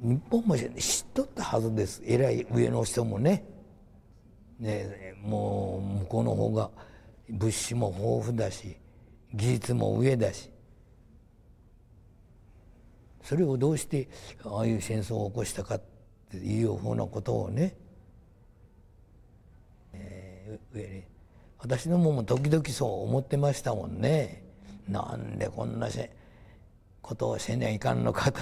日本も知っとったはずです偉い上の人もねねもう向こうの方が物資も豊富だし技術も上だしそれをどうしてああいう戦争を起こしたかっていうふうなことをね、えー、上に私どもも時々そう思ってましたもんねなんでこんなことをせにゃいかんのかと